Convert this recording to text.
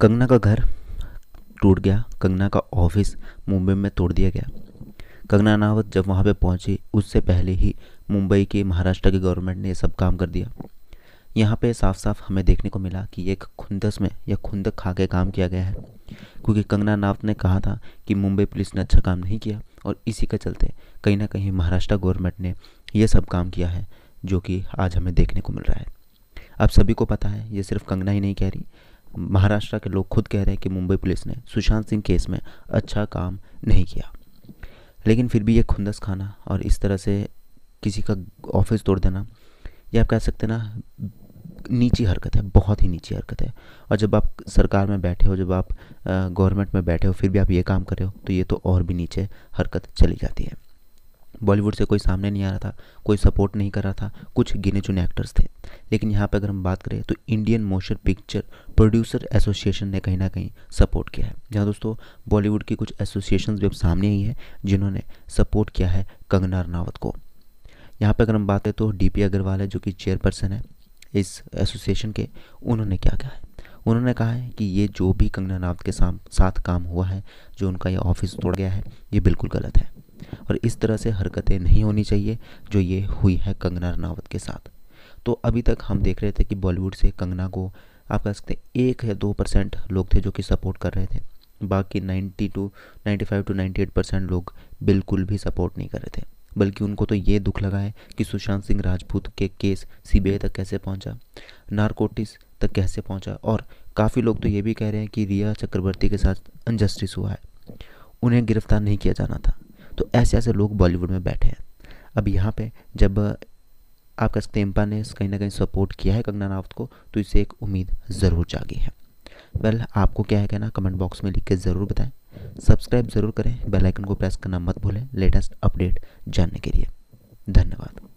कंगना का घर टूट गया कंगना का ऑफिस मुंबई में तोड़ दिया गया कंगना रनावत जब वहाँ पे पहुँची उससे पहले ही मुंबई की महाराष्ट्र की गवर्नमेंट ने यह सब काम कर दिया यहाँ पे साफ साफ हमें देखने को मिला कि एक खुंदस में या खुंदक खा के काम किया गया है क्योंकि कंगना नावत ने कहा था कि मुंबई पुलिस ने अच्छा काम नहीं किया और इसी के चलते कहीं ना कहीं महाराष्ट्र गवर्नमेंट ने यह सब काम किया है जो कि आज हमें देखने को मिल रहा है आप सभी को पता है ये सिर्फ कंगना ही नहीं कह रही महाराष्ट्र के लोग खुद कह रहे हैं कि मुंबई पुलिस ने सुशांत सिंह केस में अच्छा काम नहीं किया लेकिन फिर भी ये खुंदस खाना और इस तरह से किसी का ऑफिस तोड़ देना ये आप कह सकते ना नीची हरकत है बहुत ही नीची हरकत है और जब आप सरकार में बैठे हो जब आप गवर्नमेंट में बैठे हो फिर भी आप ये काम कर रहे हो तो ये तो और भी नीचे हरकत चली जाती है बॉलीवुड से कोई सामने नहीं आ रहा था कोई सपोर्ट नहीं कर रहा था कुछ गिने चुने एक्टर्स थे लेकिन यहाँ पर अगर हम बात करें तो Indian motion picture producer association ने कहीं ना कहीं सपोर्ट किया है जहाँ दोस्तों बॉलीवुड की कुछ एसोसिएशन भी अब सामने आई हैं जिन्होंने सपोर्ट किया है कंगना रनावत को यहाँ पर अगर हम बात करें तो डी अग्रवाल है जो कि चेयरपर्सन है इस एसोसिएशन के उन्होंने क्या कहा है उन्होंने कहा है कि ये जो भी कंगना रनावत के साथ काम हुआ है जो उनका ये ऑफिस तोड़ गया है ये बिल्कुल गलत है और इस तरह से हरकतें नहीं होनी चाहिए जो ये हुई है कंगना रनावत के साथ तो अभी तक हम देख रहे थे कि बॉलीवुड से कंगना को आप कह सकते हैं एक या दो परसेंट लोग थे जो कि सपोर्ट कर रहे थे बाकी ninety two ninety five to ninety eight percent लोग बिल्कुल भी सपोर्ट नहीं कर रहे थे बल्कि उनको तो ये दुख लगा है कि सुशांत सिंह राजपूत के केस सीबीआई तक कैसे पहुंचा नारकोटिस तक कैसे पहुंचा और काफ़ी लोग तो ये भी कह रहे हैं कि रिया चक्रवर्ती के साथ अनजस्टिस हुआ है उन्हें गिरफ्तार नहीं किया जाना था तो ऐसे ऐसे लोग बॉलीवुड में बैठे हैं अब यहाँ पे जब आप कह सकते ने कहीं ना कहीं सपोर्ट किया है कंगना रावत को तो इसे एक उम्मीद ज़रूर जागी है वेल आपको क्या है कहना कमेंट बॉक्स में लिख के ज़रूर बताएं सब्सक्राइब ज़रूर करें बेल आइकन को प्रेस करना मत भूलें लेटेस्ट अपडेट जानने के लिए धन्यवाद